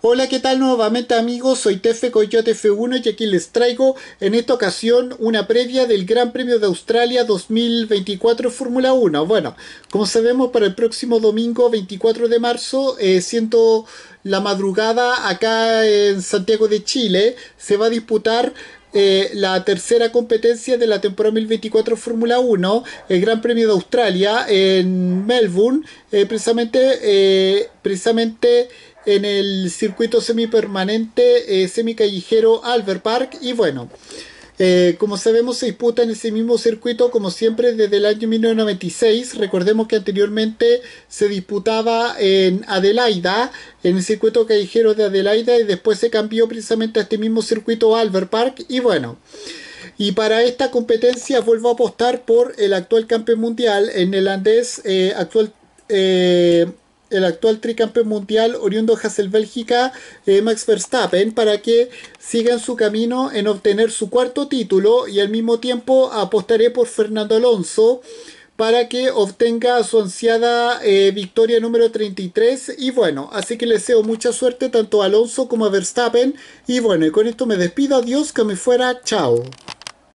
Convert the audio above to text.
Hola, ¿qué tal nuevamente amigos? Soy Tefe Coyote F1 y aquí les traigo en esta ocasión una previa del Gran Premio de Australia 2024 Fórmula 1. Bueno, como sabemos para el próximo domingo 24 de marzo, siento eh, la madrugada acá en Santiago de Chile se va a disputar eh, la tercera competencia de la temporada 1024 Fórmula 1, el Gran Premio de Australia en Melbourne, eh, precisamente, eh, precisamente en el circuito semipermanente semicallejero Albert Park y bueno. Eh, como sabemos, se disputa en ese mismo circuito, como siempre, desde el año 1996. Recordemos que anteriormente se disputaba en Adelaida, en el circuito callejero de Adelaida, y después se cambió precisamente a este mismo circuito Albert Park. Y bueno. Y para esta competencia vuelvo a apostar por el actual campeón mundial, el neerlandés, eh, actual eh, el actual tricampeón mundial oriundo Hassel Bélgica, eh, Max Verstappen, para que siga en su camino en obtener su cuarto título y al mismo tiempo apostaré por Fernando Alonso para que obtenga su ansiada eh, victoria número 33 y bueno, así que le deseo mucha suerte tanto a Alonso como a Verstappen y bueno, y con esto me despido, adiós, que me fuera, chao.